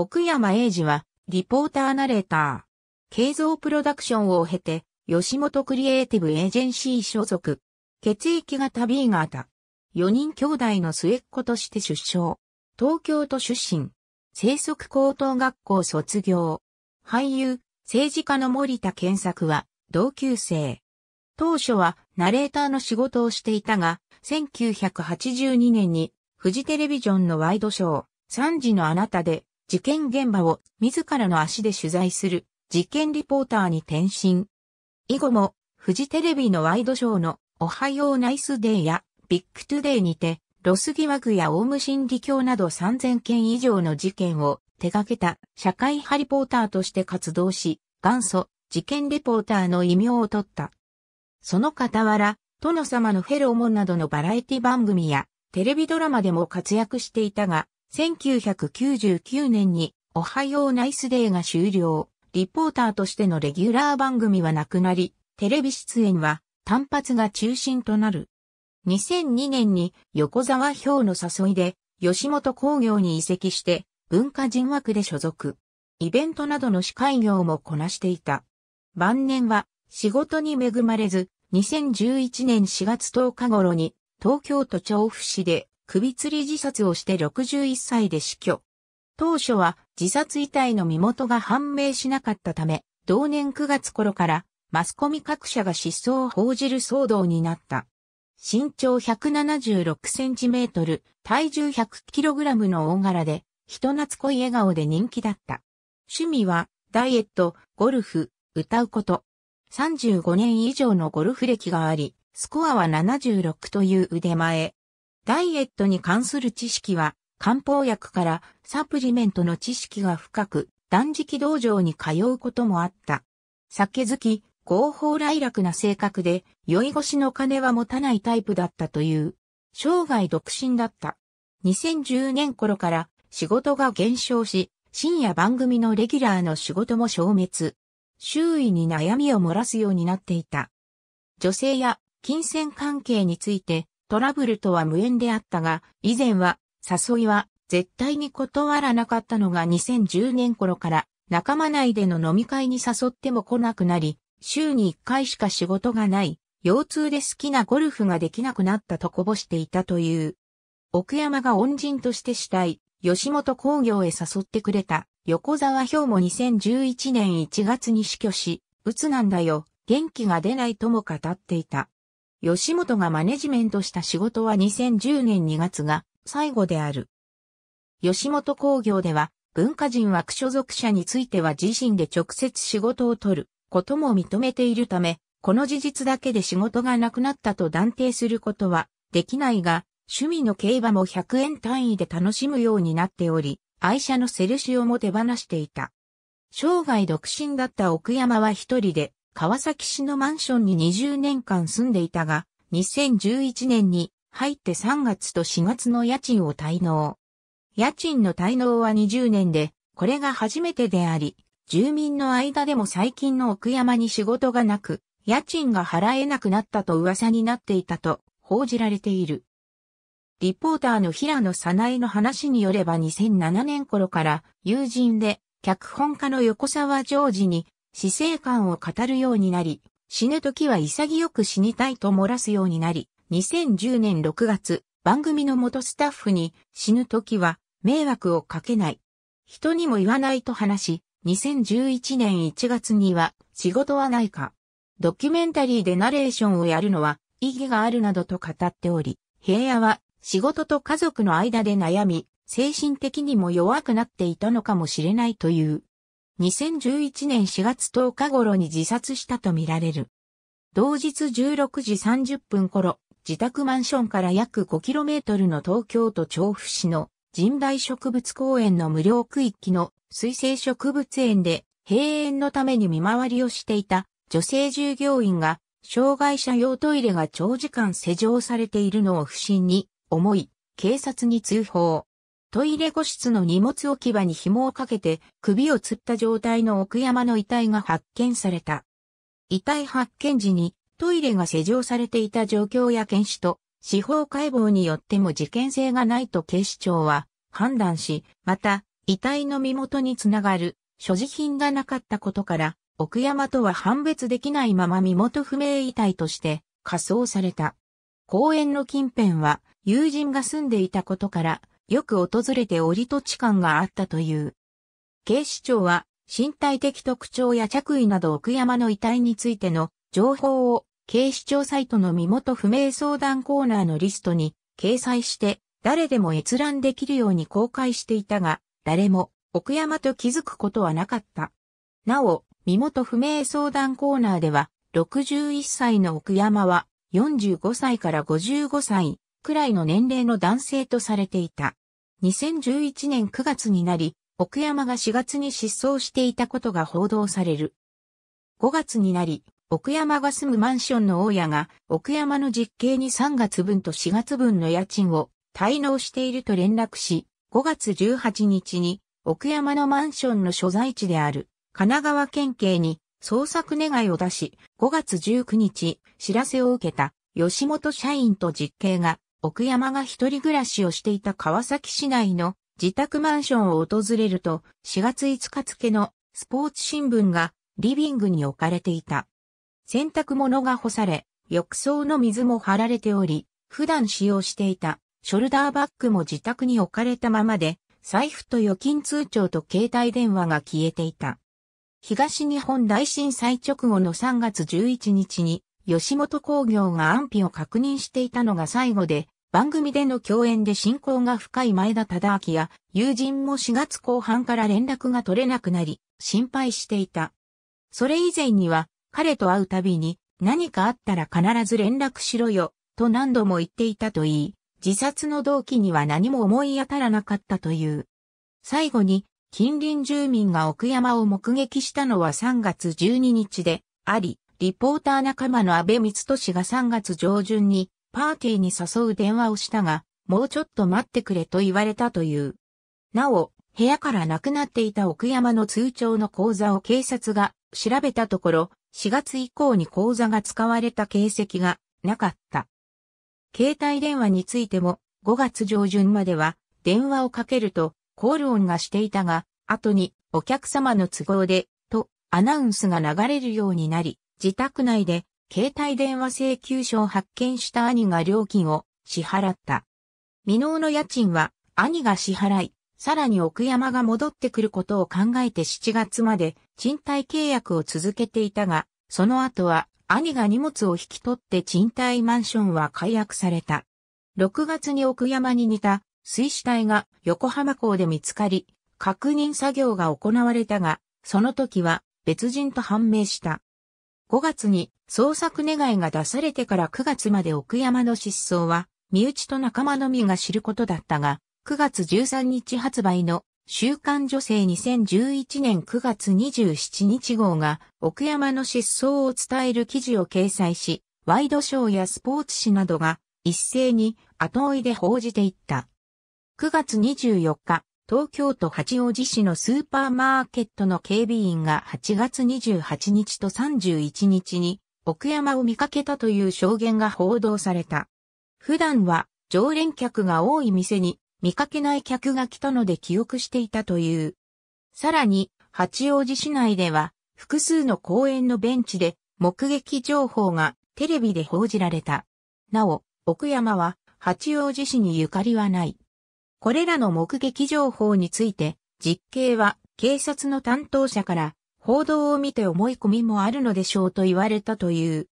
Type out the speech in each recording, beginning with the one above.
奥山英二は、リポーターナレーター。慶造プロダクションを経て、吉本クリエイティブエージェンシー所属。血液型 B 型。4人兄弟の末っ子として出生。東京都出身。生息高等学校卒業。俳優、政治家の森田健作は、同級生。当初は、ナレーターの仕事をしていたが、1982年に、フジテレビジョンのワイドショー、3時のあなたで、事件現場を自らの足で取材する事件リポーターに転身。以後も、フジテレビのワイドショーのおはようナイスデーやビッグトゥデーにて、ロス疑惑やオウム真理教など3000件以上の事件を手掛けた社会派リポーターとして活動し、元祖事件リポーターの異名を取った。その傍ら、殿様のフェロモンなどのバラエティ番組やテレビドラマでも活躍していたが、1999年におはようナイスデーが終了。リポーターとしてのレギュラー番組はなくなり、テレビ出演は単発が中心となる。2002年に横沢氷の誘いで吉本工業に移籍して文化人枠で所属。イベントなどの司会業もこなしていた。晩年は仕事に恵まれず、2011年4月10日頃に東京都調布市で首吊り自殺をして61歳で死去。当初は自殺遺体の身元が判明しなかったため、同年9月頃からマスコミ各社が失踪を報じる騒動になった。身長176センチメートル、体重100キログラムの大柄で、人懐っこい笑顔で人気だった。趣味は、ダイエット、ゴルフ、歌うこと。35年以上のゴルフ歴があり、スコアは76という腕前。ダイエットに関する知識は、漢方薬からサプリメントの知識が深く、断食道場に通うこともあった。酒好き、合法来楽な性格で、酔い越しの金は持たないタイプだったという。生涯独身だった。2010年頃から仕事が減少し、深夜番組のレギュラーの仕事も消滅。周囲に悩みを漏らすようになっていた。女性や金銭関係についてトラブルとは無縁であったが、以前は、誘いは絶対に断らなかったのが2010年頃から仲間内での飲み会に誘っても来なくなり、週に1回しか仕事がない、腰痛で好きなゴルフができなくなったとこぼしていたという。奥山が恩人としてた体、吉本工業へ誘ってくれた、横沢兵も2011年1月に死去し、鬱なんだよ、元気が出ないとも語っていた。吉本がマネジメントした仕事は2010年2月が最後である。吉本工業では、文化人枠所属者については自身で直接仕事を取ることも認めているため、この事実だけで仕事がなくなったと断定することはできないが、趣味の競馬も100円単位で楽しむようになっており、愛車のセルシオも手放していた。生涯独身だった奥山は一人で川崎市のマンションに20年間住んでいたが、2011年に入って3月と4月の家賃を滞納。家賃の滞納は20年で、これが初めてであり、住民の間でも最近の奥山に仕事がなく、家賃が払えなくなったと噂になっていたと報じられている。リポーターの平野早苗の話によれば2007年頃から友人で脚本家の横沢ジョージに死生観を語るようになり、死ぬ時は潔く死にたいと漏らすようになり、2010年6月、番組の元スタッフに死ぬ時は迷惑をかけない。人にも言わないと話し、2011年1月には仕事はないか。ドキュメンタリーでナレーションをやるのは意義があるなどと語っており、平野は仕事と家族の間で悩み、精神的にも弱くなっていたのかもしれないという。2011年4月10日頃に自殺したとみられる。同日16時30分頃、自宅マンションから約 5km の東京都調布市の神代植物公園の無料区域の水生植物園で閉園のために見回りをしていた女性従業員が障害者用トイレが長時間施錠されているのを不審に思い警察に通報。トイレ個室の荷物置き場に紐をかけて首を吊った状態の奥山の遺体が発見された。遺体発見時にトイレが施錠されていた状況や検視と司法解剖によっても事件性がないと警視庁は判断し、また遺体の身元につながる所持品がなかったことから奥山とは判別できないまま身元不明遺体として火葬された。公園の近辺は友人が住んでいたことからよく訪れて折土地感があったという。警視庁は身体的特徴や着衣など奥山の遺体についての情報を警視庁サイトの身元不明相談コーナーのリストに掲載して誰でも閲覧できるように公開していたが誰も奥山と気づくことはなかった。なお、身元不明相談コーナーでは61歳の奥山は45歳から55歳、くらいの年齢の男性とされていた。2011年9月になり、奥山が4月に失踪していたことが報道される。5月になり、奥山が住むマンションの大家が、奥山の実刑に3月分と4月分の家賃を滞納していると連絡し、5月18日に、奥山のマンションの所在地である、神奈川県警に捜索願いを出し、5月19日、知らせを受けた、吉本社員と実刑が、奥山が一人暮らしをしていた川崎市内の自宅マンションを訪れると、4月5日付のスポーツ新聞がリビングに置かれていた。洗濯物が干され、浴槽の水も張られており、普段使用していたショルダーバッグも自宅に置かれたままで、財布と預金通帳と携帯電話が消えていた。東日本大震災直後の3月11日に吉本興業が安否を確認していたのが最後で、番組での共演で親交が深い前田忠明や友人も4月後半から連絡が取れなくなり、心配していた。それ以前には、彼と会うたびに、何かあったら必ず連絡しろよ、と何度も言っていたといい、自殺の動機には何も思い当たらなかったという。最後に、近隣住民が奥山を目撃したのは3月12日で、あり、リポーター仲間の安倍光俊が3月上旬にパーティーに誘う電話をしたが、もうちょっと待ってくれと言われたという。なお、部屋から亡くなっていた奥山の通帳の口座を警察が調べたところ、4月以降に口座が使われた形跡がなかった。携帯電話についても5月上旬までは電話をかけるとコール音がしていたが、後にお客様の都合でとアナウンスが流れるようになり、自宅内で携帯電話請求書を発見した兄が料金を支払った。未納の家賃は兄が支払い、さらに奥山が戻ってくることを考えて7月まで賃貸契約を続けていたが、その後は兄が荷物を引き取って賃貸マンションは解約された。6月に奥山に似た水死体が横浜港で見つかり、確認作業が行われたが、その時は別人と判明した。5月に捜索願いが出されてから9月まで奥山の失踪は、身内と仲間のみが知ることだったが、9月13日発売の週刊女性2011年9月27日号が奥山の失踪を伝える記事を掲載し、ワイドショーやスポーツ紙などが一斉に後追いで報じていった。9月24日、東京都八王子市のスーパーマーケットの警備員が8月28日と31日に奥山を見かけたという証言が報道された。普段は常連客が多い店に見かけない客が来たので記憶していたという。さらに八王子市内では複数の公園のベンチで目撃情報がテレビで報じられた。なお、奥山は八王子市にゆかりはない。これらの目撃情報について、実刑は警察の担当者から報道を見て思い込みもあるのでしょうと言われたという。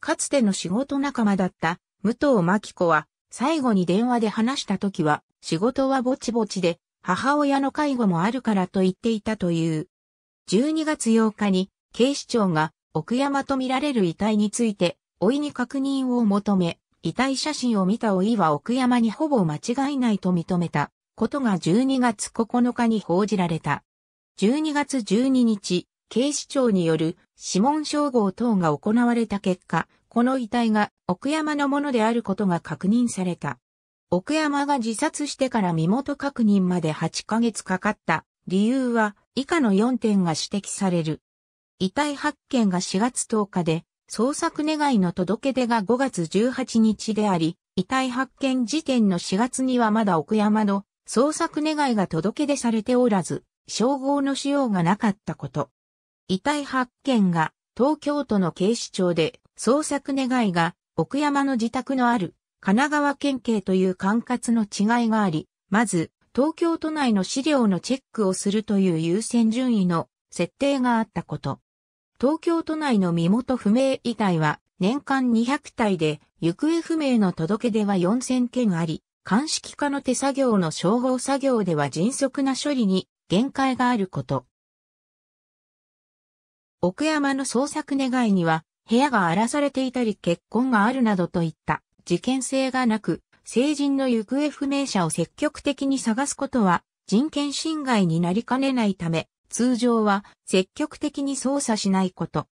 かつての仕事仲間だった武藤真紀子は最後に電話で話した時は仕事はぼちぼちで母親の介護もあるからと言っていたという。12月8日に警視庁が奥山と見られる遺体について、いに確認を求め、遺体写真を見たおいは奥山にほぼ間違いないと認めたことが12月9日に報じられた。12月12日、警視庁による指紋照合等が行われた結果、この遺体が奥山のものであることが確認された。奥山が自殺してから身元確認まで8ヶ月かかった理由は以下の4点が指摘される。遺体発見が4月10日で捜索願の届け出が5月18日であり、遺体発見時点の4月にはまだ奥山の捜索願が届け出されておらず、称号の使用がなかったこと。遺体発見が東京都の警視庁で捜索願が奥山の自宅のある神奈川県警という管轄の違いがあり、まず東京都内の資料のチェックをするという優先順位の設定があったこと。東京都内の身元不明遺体は年間200体で、行方不明の届け出は4000件あり、鑑識課の手作業の消防作業では迅速な処理に限界があること。奥山の捜索願いには、部屋が荒らされていたり結婚があるなどといった事件性がなく、成人の行方不明者を積極的に探すことは人権侵害になりかねないため、通常は積極的に捜査しないこと。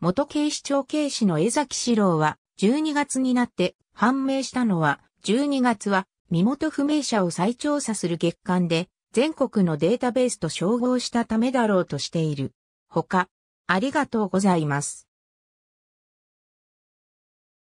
元警視庁警視の江崎史郎は、12月になって判明したのは、12月は身元不明者を再調査する月間で、全国のデータベースと照合したためだろうとしている。他、ありがとうございます。